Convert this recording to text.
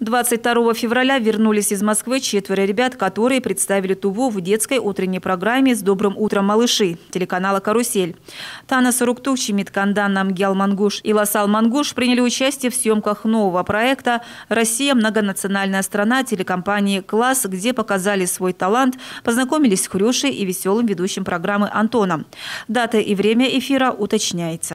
22 февраля вернулись из Москвы четверо ребят, которые представили Туву в детской утренней программе «С добрым утром, малыши» телеканала «Карусель». Тана Руктуч, Миткандан Намгел Мангуш и Ласал Мангуш приняли участие в съемках нового проекта «Россия – многонациональная страна» телекомпании «Класс», где показали свой талант, познакомились с Хрюшей и веселым ведущим программы Антоном. Дата и время эфира уточняется.